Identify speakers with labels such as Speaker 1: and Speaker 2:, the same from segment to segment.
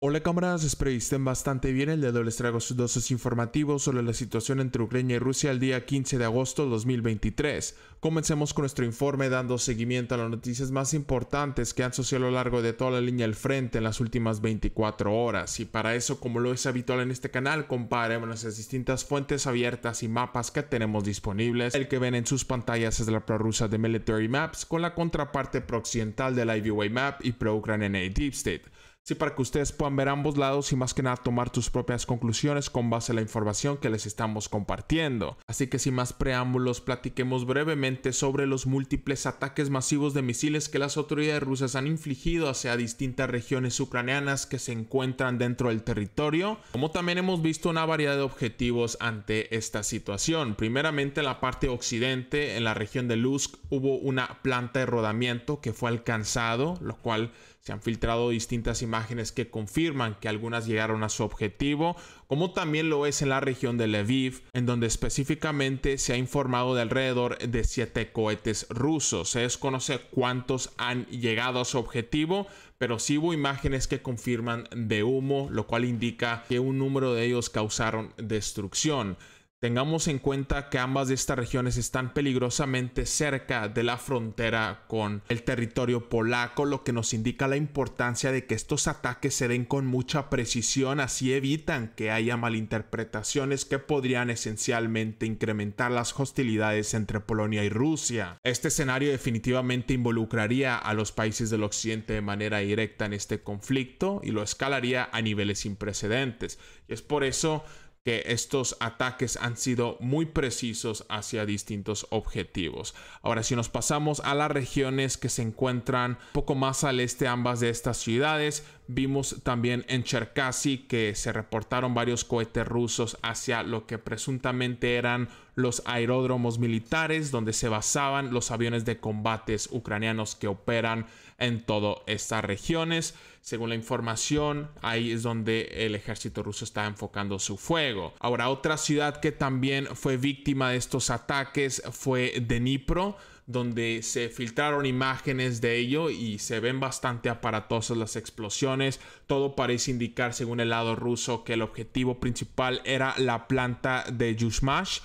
Speaker 1: Hola camaradas, espero que estén bastante bien. El día de hoy les traigo sus dosis informativos sobre la situación entre Ucrania y Rusia el día 15 de agosto de 2023. Comencemos con nuestro informe dando seguimiento a las noticias más importantes que han sucedido a lo largo de toda la línea del frente en las últimas 24 horas. Y para eso, como lo es habitual en este canal, comparemos las distintas fuentes abiertas y mapas que tenemos disponibles. El que ven en sus pantallas es la prorrusa de Military Maps con la contraparte prooccidental la Ivy Map y pro-Ukrainian Deep State Sí, para que ustedes puedan ver ambos lados y más que nada tomar tus propias conclusiones con base a la información que les estamos compartiendo. Así que sin más preámbulos, platiquemos brevemente sobre los múltiples ataques masivos de misiles que las autoridades rusas han infligido hacia distintas regiones ucranianas que se encuentran dentro del territorio, como también hemos visto una variedad de objetivos ante esta situación. Primeramente en la parte occidente, en la región de Lusk, hubo una planta de rodamiento que fue alcanzado, lo cual se han filtrado distintas imágenes que confirman que algunas llegaron a su objetivo, como también lo es en la región de Lviv, en donde específicamente se ha informado de alrededor de siete cohetes rusos. Se desconoce cuántos han llegado a su objetivo, pero sí hubo imágenes que confirman de humo, lo cual indica que un número de ellos causaron destrucción. Tengamos en cuenta que ambas de estas regiones están peligrosamente cerca de la frontera con el territorio polaco, lo que nos indica la importancia de que estos ataques se den con mucha precisión, así evitan que haya malinterpretaciones que podrían esencialmente incrementar las hostilidades entre Polonia y Rusia. Este escenario definitivamente involucraría a los países del occidente de manera directa en este conflicto y lo escalaría a niveles sin precedentes. Y es por eso que estos ataques han sido muy precisos hacia distintos objetivos. Ahora, si nos pasamos a las regiones que se encuentran un poco más al este ambas de estas ciudades, Vimos también en Cherkasy que se reportaron varios cohetes rusos hacia lo que presuntamente eran los aeródromos militares donde se basaban los aviones de combates ucranianos que operan en todas estas regiones. Según la información, ahí es donde el ejército ruso está enfocando su fuego. Ahora, otra ciudad que también fue víctima de estos ataques fue Dnipro donde se filtraron imágenes de ello y se ven bastante aparatosas las explosiones. Todo parece indicar, según el lado ruso, que el objetivo principal era la planta de Yushmash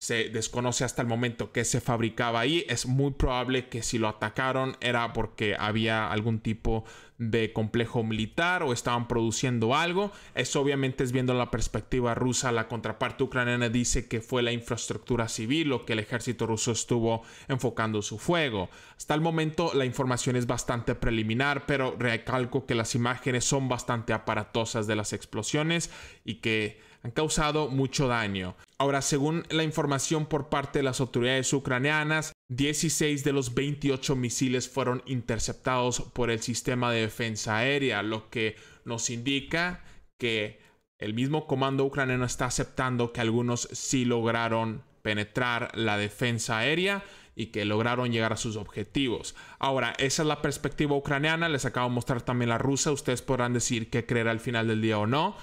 Speaker 1: se desconoce hasta el momento que se fabricaba ahí. Es muy probable que si lo atacaron era porque había algún tipo de complejo militar o estaban produciendo algo. Eso obviamente es viendo la perspectiva rusa. La contraparte ucraniana dice que fue la infraestructura civil o que el ejército ruso estuvo enfocando su fuego. Hasta el momento la información es bastante preliminar, pero recalco que las imágenes son bastante aparatosas de las explosiones y que causado mucho daño. Ahora, según la información por parte de las autoridades ucranianas, 16 de los 28 misiles fueron interceptados por el sistema de defensa aérea, lo que nos indica que el mismo comando ucraniano está aceptando que algunos sí lograron penetrar la defensa aérea y que lograron llegar a sus objetivos. Ahora, esa es la perspectiva ucraniana, les acabo de mostrar también la rusa, ustedes podrán decir qué creer al final del día o no.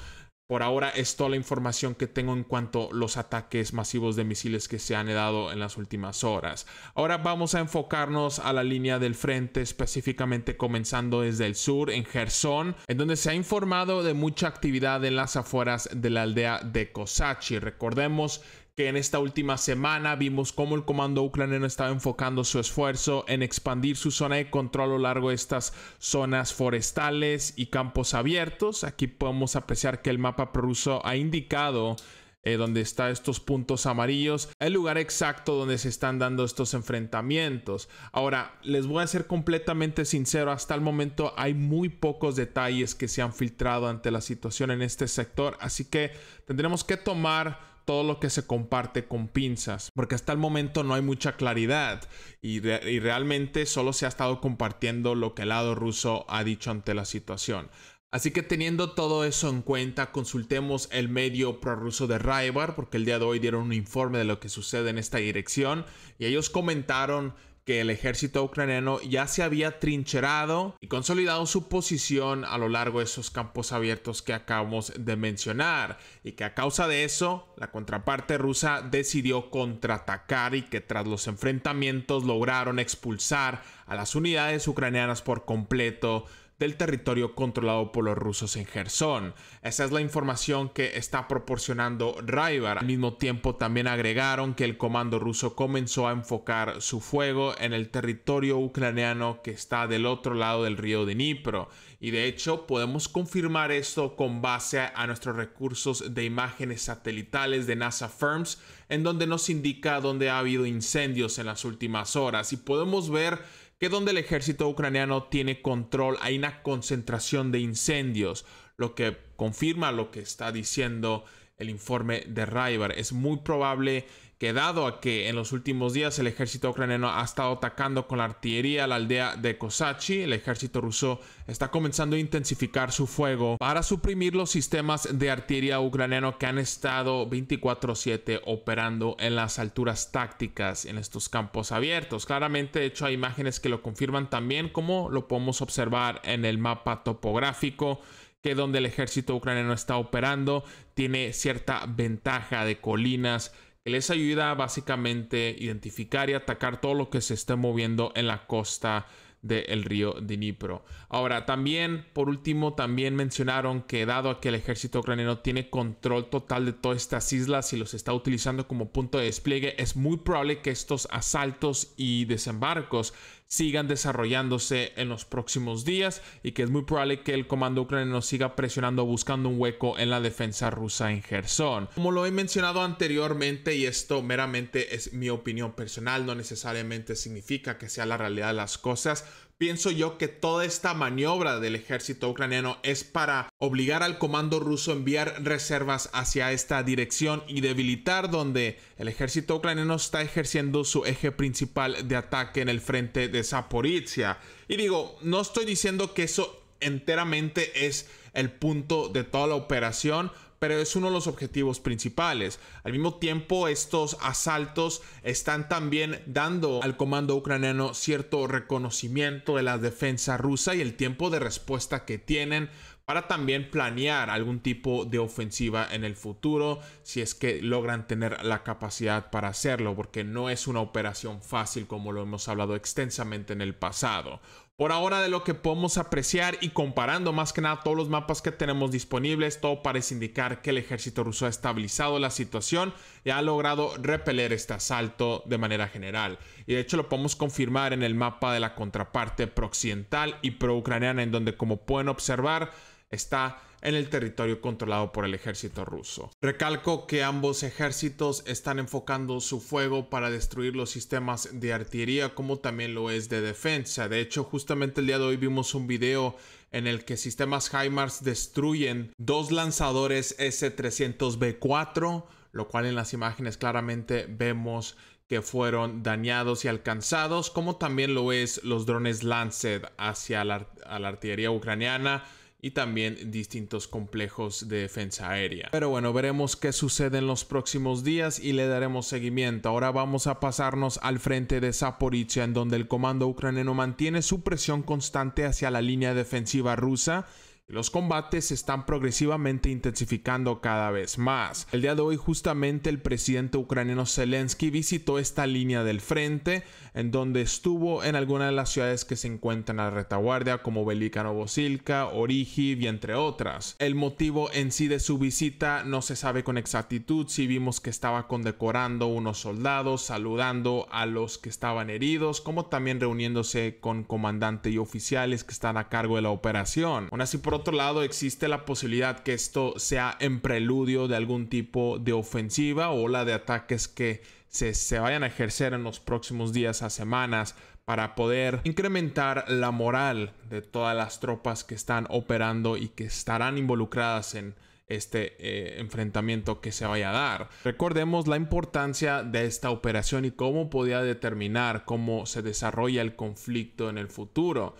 Speaker 1: Por ahora es toda la información que tengo en cuanto a los ataques masivos de misiles que se han dado en las últimas horas. Ahora vamos a enfocarnos a la línea del frente, específicamente comenzando desde el sur, en Gerson, en donde se ha informado de mucha actividad en las afueras de la aldea de Kosachi. Recordemos que en esta última semana vimos cómo el comando ucraniano estaba enfocando su esfuerzo en expandir su zona de control a lo largo de estas zonas forestales y campos abiertos. Aquí podemos apreciar que el mapa prorruso ha indicado eh, donde están estos puntos amarillos, el lugar exacto donde se están dando estos enfrentamientos. Ahora, les voy a ser completamente sincero, hasta el momento hay muy pocos detalles que se han filtrado ante la situación en este sector, así que tendremos que tomar todo lo que se comparte con pinzas, porque hasta el momento no hay mucha claridad y, realmente solo se ha estado compartiendo lo que el lado ruso ha dicho ante la situación. Así que teniendo todo eso en cuenta, consultemos el medio prorruso de Raibar, porque el día de hoy dieron un informe de lo que sucede en esta dirección y ellos comentaron que el ejército ucraniano ya se había trincherado y consolidado su posición a lo largo de esos campos abiertos que acabamos de mencionar y que a causa de eso la contraparte rusa decidió contraatacar y que tras los enfrentamientos lograron expulsar a las unidades ucranianas por completo del territorio controlado por los rusos en Gerson. Esa es la información que está proporcionando Raibar. Al mismo tiempo también agregaron que el comando ruso comenzó a enfocar su fuego en el territorio ucraniano que está del otro lado del río de Dnipro. Y de hecho podemos confirmar esto con base a nuestros recursos de imágenes satelitales de NASA Firms en donde nos indica dónde ha habido incendios en las últimas horas y podemos ver que donde el ejército ucraniano tiene control hay una concentración de incendios, lo que confirma lo que está diciendo el informe de Raibar. Es muy probable que dado a que en los últimos días el ejército ucraniano ha estado atacando con la artillería la aldea de Kosachi, el ejército ruso está comenzando a intensificar su fuego para suprimir los sistemas de artillería ucraniano que han estado 24/7 operando en las alturas tácticas en estos campos abiertos. Claramente, de hecho, hay imágenes que lo confirman también, como lo podemos observar en el mapa topográfico que donde el ejército ucraniano está operando tiene cierta ventaja de colinas les ayuda a básicamente identificar y atacar todo lo que se esté moviendo en la costa del río Dnipro. Ahora, también, por último, también mencionaron que dado a que el ejército ucraniano tiene control total de todas estas islas y los está utilizando como punto de despliegue, es muy probable que estos asaltos y desembarcos sigan desarrollándose en los próximos días y que es muy probable que el comando ucraniano siga presionando buscando un hueco en la defensa rusa en Gerson. Como lo he mencionado anteriormente y esto meramente es mi opinión personal, no necesariamente significa que sea la realidad de las cosas, pienso yo que toda esta maniobra del ejército ucraniano es para obligar al comando ruso a enviar reservas hacia esta dirección y debilitar donde el ejército ucraniano está ejerciendo su eje principal de ataque en el frente de Zaporizhia. Y digo, no estoy diciendo que eso enteramente es el punto de toda la operación, pero es uno de los objetivos principales. Al mismo tiempo, estos asaltos están también dando al comando ucraniano cierto reconocimiento de la defensa rusa y el tiempo de respuesta que tienen para también planear algún tipo de ofensiva en el futuro, si es que logran tener la capacidad para hacerlo, porque no es una operación fácil como lo hemos hablado extensamente en el pasado. Por ahora de lo que podemos apreciar y comparando más que nada todos los mapas que tenemos disponibles, todo parece indicar que el ejército ruso ha estabilizado la situación y ha logrado repeler este asalto de manera general. Y de hecho lo podemos confirmar en el mapa de la contraparte prooccidental y pro-ucraniana en donde como pueden observar está en el territorio controlado por el ejército ruso. Recalco que ambos ejércitos están enfocando su fuego para destruir los sistemas de artillería como también lo es de defensa. De hecho, justamente el día de hoy vimos un video en el que sistemas HIMARS destruyen dos lanzadores S-300B4, lo cual en las imágenes claramente vemos que fueron dañados y alcanzados, como también lo es los drones Lancet hacia la, la artillería ucraniana y también distintos complejos de defensa aérea. Pero bueno, veremos qué sucede en los próximos días y le daremos seguimiento. Ahora vamos a pasarnos al frente de Zaporizhia, en donde el comando ucraniano mantiene su presión constante hacia la línea defensiva rusa los combates se están progresivamente intensificando cada vez más. El día de hoy justamente el presidente ucraniano Zelensky visitó esta línea del frente en donde estuvo en algunas de las ciudades que se encuentran a la retaguardia como Velika Novosilka, Origiv y entre otras. El motivo en sí de su visita no se sabe con exactitud si vimos que estaba condecorando unos soldados, saludando a los que estaban heridos, como también reuniéndose con comandante y oficiales que están a cargo de la operación otro lado, existe la posibilidad que esto sea en preludio de algún tipo de ofensiva o la de ataques que se, vayan a ejercer en los próximos días a semanas para poder incrementar la moral de todas las tropas que están operando y que estarán involucradas en este eh, enfrentamiento que se vaya a dar. Recordemos la importancia de esta operación y cómo podía determinar cómo se desarrolla el conflicto en el futuro.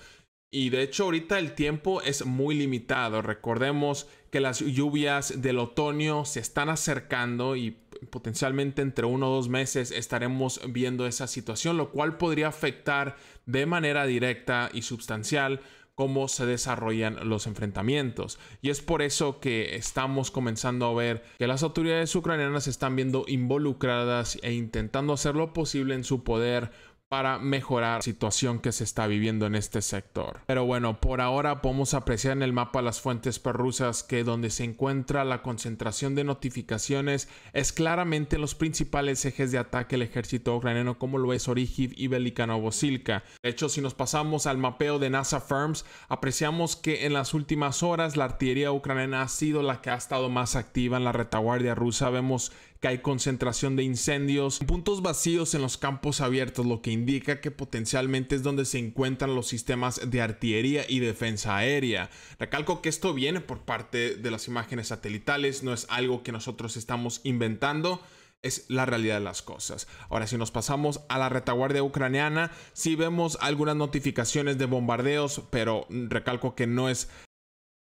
Speaker 1: Y de hecho ahorita el tiempo es muy limitado. Recordemos que las lluvias del otoño se están acercando y potencialmente entre uno o dos meses estaremos viendo esa situación, lo cual podría afectar de manera directa y sustancial cómo se desarrollan los enfrentamientos. Y es por eso que estamos comenzando a ver que las autoridades ucranianas están viendo involucradas e intentando hacer lo posible en su poder para mejorar la situación que se está viviendo en este sector. Pero bueno, por ahora podemos apreciar en el mapa las fuentes perrusas que donde se encuentra la concentración de notificaciones es claramente los principales ejes de ataque del ejército ucraniano como lo es Orihiv y Velikanovosilka. De hecho, si nos pasamos al mapeo de NASA Firms, apreciamos que en las últimas horas la artillería ucraniana ha sido la que ha estado más activa en la retaguardia rusa. Vemos hay concentración de incendios, puntos vacíos en los campos abiertos, lo que indica que potencialmente es donde se encuentran los sistemas de artillería y defensa aérea. Recalco que esto viene por parte de las imágenes satelitales, no es algo que nosotros estamos inventando es la realidad de las cosas. Ahora, si nos pasamos a la retaguardia ucraniana, si vemos algunas notificaciones de bombardeos, pero recalco que no es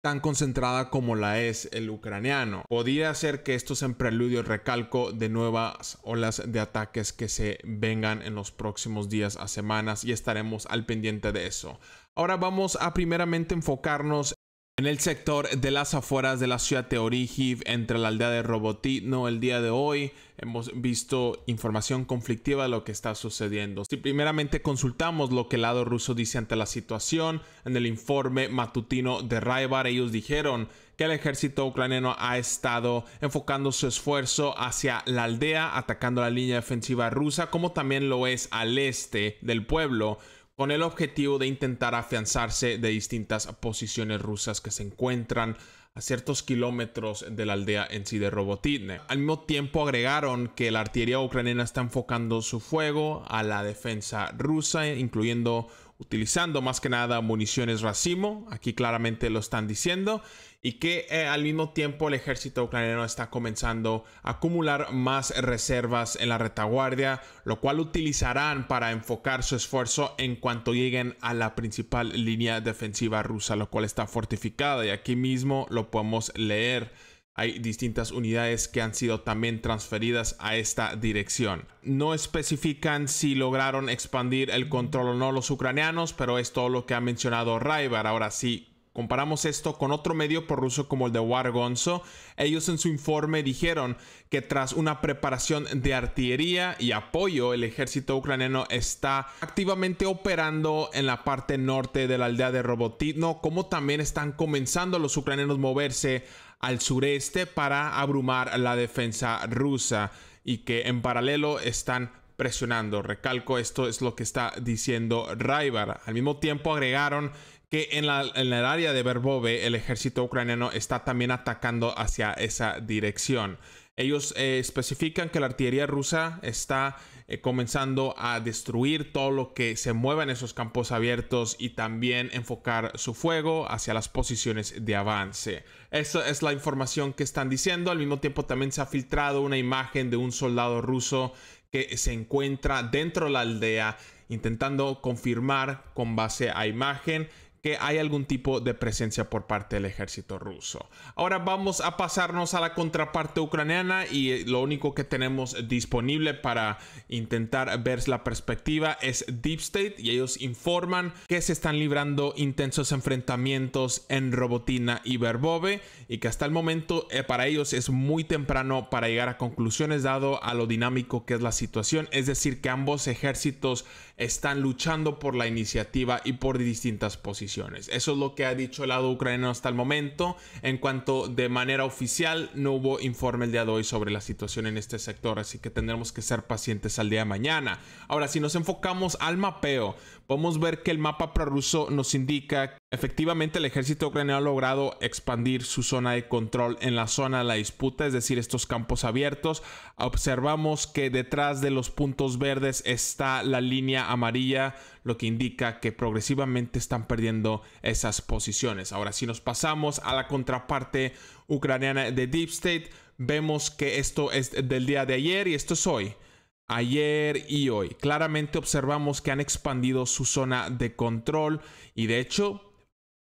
Speaker 1: tan concentrada como la es el ucraniano. Podría ser que esto sea un preludio, recalco, de nuevas olas de ataques que se vengan en los próximos días a semanas y estaremos al pendiente de eso. Ahora vamos a primeramente enfocarnos en el sector de las afueras de la ciudad de Orihiv, entre la aldea de Robotino, el día de hoy hemos visto información conflictiva de lo que está sucediendo. Si primeramente consultamos lo que el lado ruso dice ante la situación, en el informe matutino de Raibar ellos dijeron que el ejército ucraniano ha estado enfocando su esfuerzo hacia la aldea, atacando la línea defensiva rusa, como también lo es al este del pueblo, con el objetivo de intentar afianzarse de distintas posiciones rusas que se encuentran a ciertos kilómetros de la aldea en sí de Robotitne. Al mismo tiempo agregaron que la artillería ucraniana está enfocando su fuego a la defensa rusa, incluyendo utilizando más que nada municiones racimo, aquí claramente lo están diciendo, y que eh, al mismo tiempo el ejército ucraniano está comenzando a acumular más reservas en la retaguardia, lo cual utilizarán para enfocar su esfuerzo en cuanto lleguen a la principal línea defensiva rusa, lo cual está fortificada, y aquí mismo lo podemos leer hay distintas unidades que han sido también transferidas a esta dirección. No especifican si lograron expandir el control o no los ucranianos, pero es todo lo que ha mencionado Raibar. Ahora sí, Comparamos esto con otro medio por ruso como el de Gonzo. Ellos en su informe dijeron que tras una preparación de artillería y apoyo, el ejército ucraniano está activamente operando en la parte norte de la aldea de Robotitno, como también están comenzando los ucranianos a moverse al sureste para abrumar la defensa rusa y que en paralelo están presionando. Recalco, esto es lo que está diciendo Raibar. Al mismo tiempo agregaron que en, la, el área de Verbove el ejército ucraniano está también atacando hacia esa dirección. Ellos eh, especifican que la artillería rusa está eh, comenzando a destruir todo lo que se mueva en esos campos abiertos y también enfocar su fuego hacia las posiciones de avance. Esa es la información que están diciendo. Al mismo tiempo también se ha filtrado una imagen de un soldado ruso que se encuentra dentro de la aldea intentando confirmar con base a imagen que hay algún tipo de presencia por parte del ejército ruso. Ahora vamos a pasarnos a la contraparte ucraniana y eh, lo único que tenemos disponible para intentar ver la perspectiva es Deep State y ellos informan que se están librando intensos enfrentamientos en Robotina y Verbove y que hasta el momento eh, para ellos es muy temprano para llegar a conclusiones dado a lo dinámico que es la situación, es decir que ambos ejércitos están luchando por la iniciativa y por distintas posiciones. Eso es lo que ha dicho el lado ucraniano hasta el momento. En cuanto de manera oficial, no hubo informe el día de hoy sobre la situación en este sector, así que tendremos que ser pacientes al día de mañana. Ahora, si nos enfocamos al mapeo, podemos ver que el mapa prorruso nos indica Efectivamente, el ejército ucraniano ha logrado expandir su zona de control en la zona de la disputa, es decir, estos campos abiertos. Observamos que detrás de los puntos verdes está la línea amarilla, lo que indica que progresivamente están perdiendo esas posiciones. Ahora, si nos pasamos a la contraparte ucraniana de Deep State, vemos que esto es del día de ayer y esto es hoy ayer y hoy. Claramente observamos que han expandido su zona de control y de hecho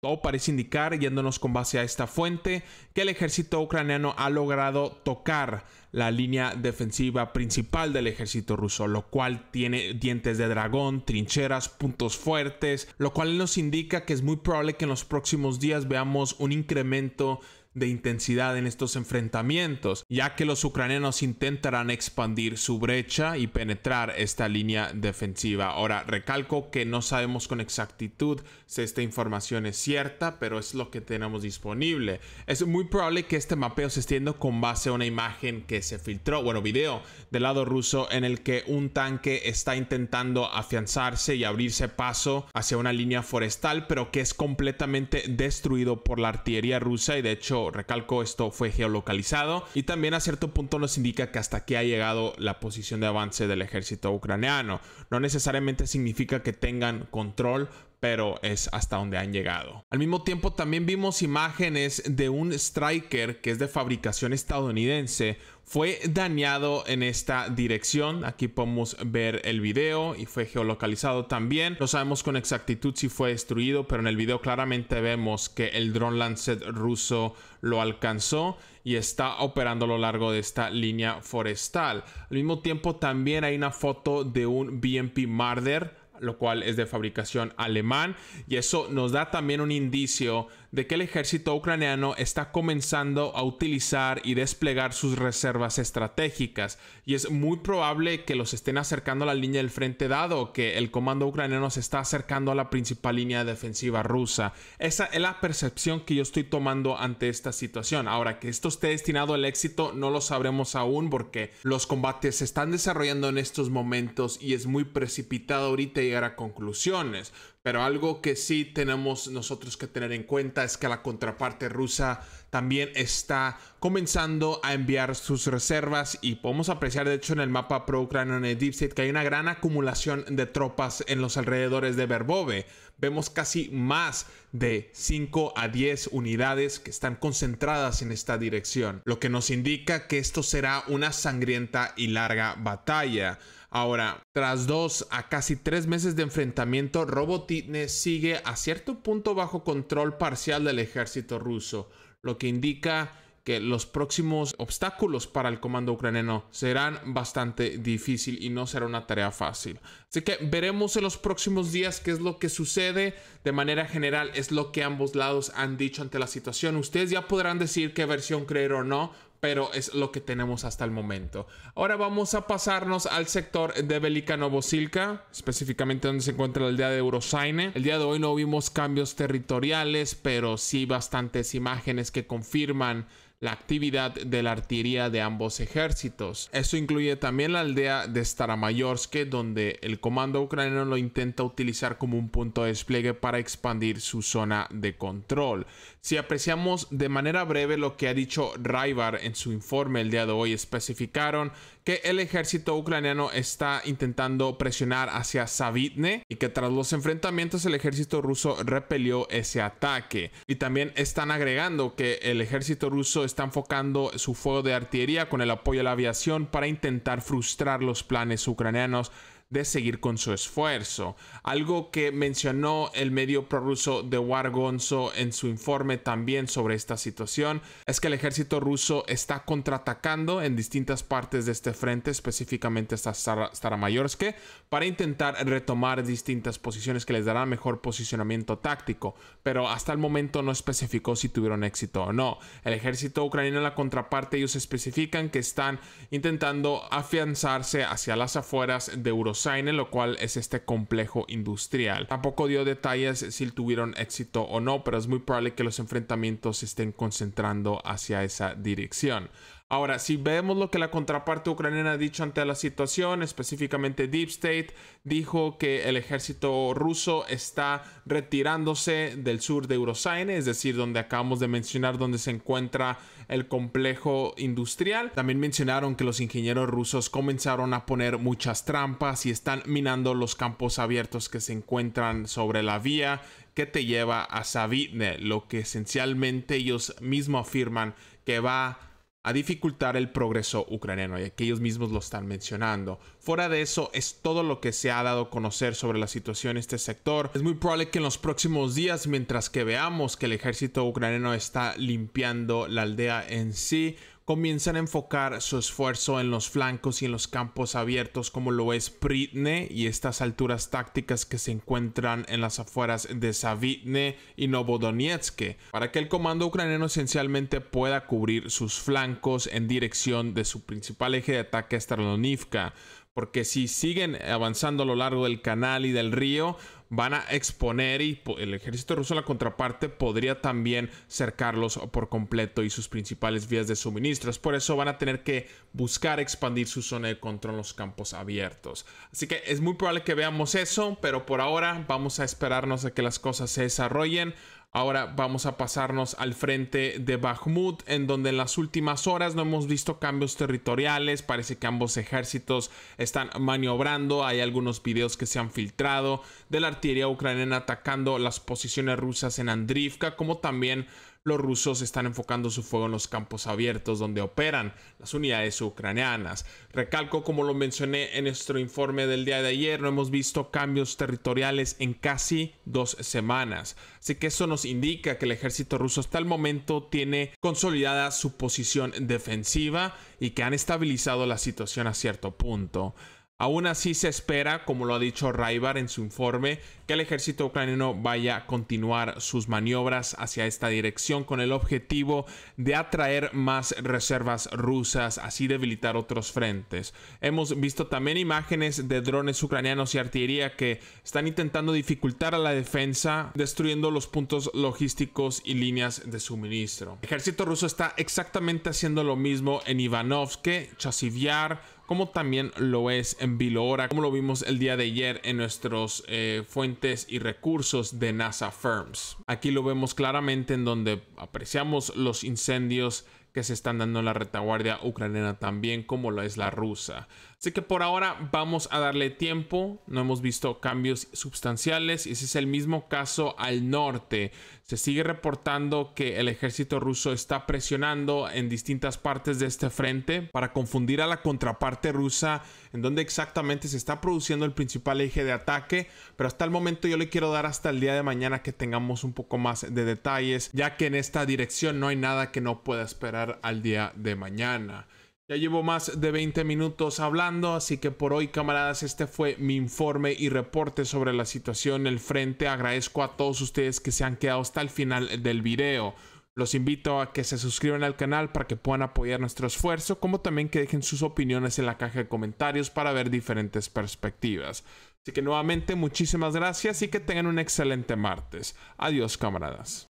Speaker 1: o parece indicar, yéndonos con base a esta fuente, que el ejército ucraniano ha logrado tocar la línea defensiva principal del ejército ruso, lo cual tiene dientes de dragón, trincheras, puntos fuertes, lo cual nos indica que es muy probable que en los próximos días veamos un incremento de intensidad en estos enfrentamientos, ya que los ucranianos intentarán expandir su brecha y penetrar esta línea defensiva. Ahora, recalco que no sabemos con exactitud si esta información es cierta, pero es lo que tenemos disponible. Es muy probable que este mapeo se extienda con base a una imagen que se filtró, bueno, video del lado ruso en el que un tanque está intentando afianzarse y abrirse paso hacia una línea forestal, pero que es completamente destruido por la artillería rusa y de hecho, recalco, esto fue geolocalizado y también a cierto punto nos indica que hasta aquí ha llegado la posición de avance del ejército ucraniano. No necesariamente significa que tengan control, pero es hasta donde han llegado. Al mismo tiempo también vimos imágenes de un Striker que es de fabricación estadounidense, fue dañado en esta dirección. Aquí podemos ver el video y fue geolocalizado también. No sabemos con exactitud si fue destruido, pero en el video claramente vemos que el dron Lancet ruso lo alcanzó y está operando a lo largo de esta línea forestal. Al mismo tiempo también hay una foto de un BMP Marder lo cual es de fabricación alemán y eso nos da también un indicio de que el ejército ucraniano está comenzando a utilizar y desplegar sus reservas estratégicas y es muy probable que los estén acercando a la línea del frente dado que el comando ucraniano se está acercando a la principal línea defensiva rusa. Esa es la percepción que yo estoy tomando ante esta situación. Ahora que esto esté destinado al éxito no lo sabremos aún porque los combates se están desarrollando en estos momentos y es muy precipitado ahorita llegar a conclusiones. Pero algo que sí tenemos nosotros que tener en cuenta es que la contraparte rusa también está comenzando a enviar sus reservas y podemos apreciar de hecho en el mapa pro en de Deep State que hay una gran acumulación de tropas en los alrededores de Verbove. Vemos casi más de 5 a 10 unidades que están concentradas en esta dirección, lo que nos indica que esto será una sangrienta y larga batalla. Ahora, tras dos a casi tres meses de enfrentamiento, Robotitne sigue a cierto punto bajo control parcial del ejército ruso, lo que indica que los próximos obstáculos para el comando ucraniano serán bastante difícil y no será una tarea fácil. Así que veremos en los próximos días qué es lo que sucede. De manera general es lo que ambos lados han dicho ante la situación. Ustedes ya podrán decir qué versión creer o no, pero es lo que tenemos hasta el momento. Ahora vamos a pasarnos al sector de Belica Novosilka, específicamente donde se encuentra la aldea de Eurosaine. El día de hoy no vimos cambios territoriales, pero sí bastantes imágenes que confirman la actividad de la artillería de ambos ejércitos. Eso incluye también la aldea de Staramayorsk, donde el comando ucraniano lo intenta utilizar como un punto de despliegue para expandir su zona de control. Si apreciamos de manera breve lo que ha dicho Raivar en su informe el día de hoy, especificaron que el ejército ucraniano está intentando presionar hacia Savitne y que tras los enfrentamientos el ejército ruso repelió ese ataque. Y también están agregando que el ejército ruso está enfocando su fuego de artillería con el apoyo a la aviación para intentar frustrar los planes ucranianos de seguir con su esfuerzo, algo que mencionó el medio prorruso de War Gonzo en su informe también sobre esta situación, es que el ejército ruso está contraatacando en distintas partes de este frente, específicamente hasta Staramayorsk, para intentar retomar distintas posiciones que les darán mejor posicionamiento táctico, pero hasta el momento no especificó si tuvieron éxito o no. El ejército ucraniano en la contraparte ellos especifican que están intentando afianzarse hacia las afueras de Europa en lo cual es este complejo industrial. Tampoco dio detalles si tuvieron éxito o no, pero es muy probable que los enfrentamientos se estén concentrando hacia esa dirección. Ahora, si vemos lo que la contraparte ucraniana ha dicho ante la situación, específicamente Deep State, dijo que el ejército ruso está retirándose del sur de Eurosaine, es decir, donde acabamos de mencionar donde se encuentra el complejo industrial. También mencionaron que los ingenieros rusos comenzaron a poner muchas trampas y están minando los campos abiertos que se encuentran sobre la vía que te lleva a Savitne, lo que esencialmente ellos mismos afirman que va a dificultar el progreso ucraniano, y aquellos mismos lo están mencionando. Fuera de eso, es todo lo que se ha dado a conocer sobre la situación en este sector. Es muy probable que en los próximos días, mientras que veamos que el ejército ucraniano está limpiando la aldea en sí, comienzan a enfocar su esfuerzo en los flancos y en los campos abiertos como lo es Pritne y estas alturas tácticas que se encuentran en las afueras de Savitne y Novodonetsk para que el comando ucraniano esencialmente pueda cubrir sus flancos en dirección de su principal eje de ataque Stralonivka porque si siguen avanzando a lo largo del canal y del río, van a exponer y el ejército ruso la contraparte podría también cercarlos por completo y sus principales vías de suministros. por eso van a tener que buscar expandir su zona de control en los campos abiertos. Así que es muy probable que veamos eso, pero por ahora vamos a esperarnos a que las cosas se desarrollen. Ahora vamos a pasarnos al frente de Bakhmut, en donde en las últimas horas no hemos visto cambios territoriales, parece que ambos ejércitos están maniobrando, hay algunos videos que se han filtrado de la artillería ucraniana atacando las posiciones rusas en Andrivka, como también los rusos están enfocando su fuego en los campos abiertos donde operan las unidades ucranianas. Recalco, como lo mencioné en nuestro informe del día de ayer, no hemos visto cambios territoriales en casi dos semanas. Así que eso nos indica que el ejército ruso hasta el momento tiene consolidada su posición defensiva y que han estabilizado la situación a cierto punto. Aún así se espera, como lo ha dicho Raibar en su informe, que el ejército ucraniano vaya a continuar sus maniobras hacia esta dirección con el objetivo de atraer más reservas rusas, así debilitar otros frentes. Hemos visto también imágenes de drones ucranianos y artillería que están intentando dificultar a la defensa, destruyendo los puntos logísticos y líneas de suministro. El ejército ruso está exactamente haciendo lo mismo en Ivanovsk, Chasivyar, como también lo es en Vilora, como lo vimos el día de ayer en nuestros eh, fuentes y recursos de NASA Firms. Aquí lo vemos claramente en donde apreciamos los incendios que se están dando en la retaguardia ucraniana también como lo es la rusa. Así que por ahora vamos a darle tiempo, no hemos visto cambios sustanciales y ese es el mismo caso al norte. Se sigue reportando que el ejército ruso está presionando en distintas partes de este frente para confundir a la contraparte rusa en donde exactamente se está produciendo el principal eje de ataque, pero hasta el momento yo le quiero dar hasta el día de mañana que tengamos un poco más de detalles, ya que en esta dirección no hay nada que no pueda esperar al día de mañana. Ya llevo más de 20 minutos hablando, así que por hoy camaradas este fue mi informe y reporte sobre la situación en el frente. Agradezco a todos ustedes que se han quedado hasta el final del video. Los invito a que se suscriban al canal para que puedan apoyar nuestro esfuerzo, como también que dejen sus opiniones en la caja de comentarios para ver diferentes perspectivas. Así que nuevamente muchísimas gracias y que tengan un excelente martes. Adiós camaradas.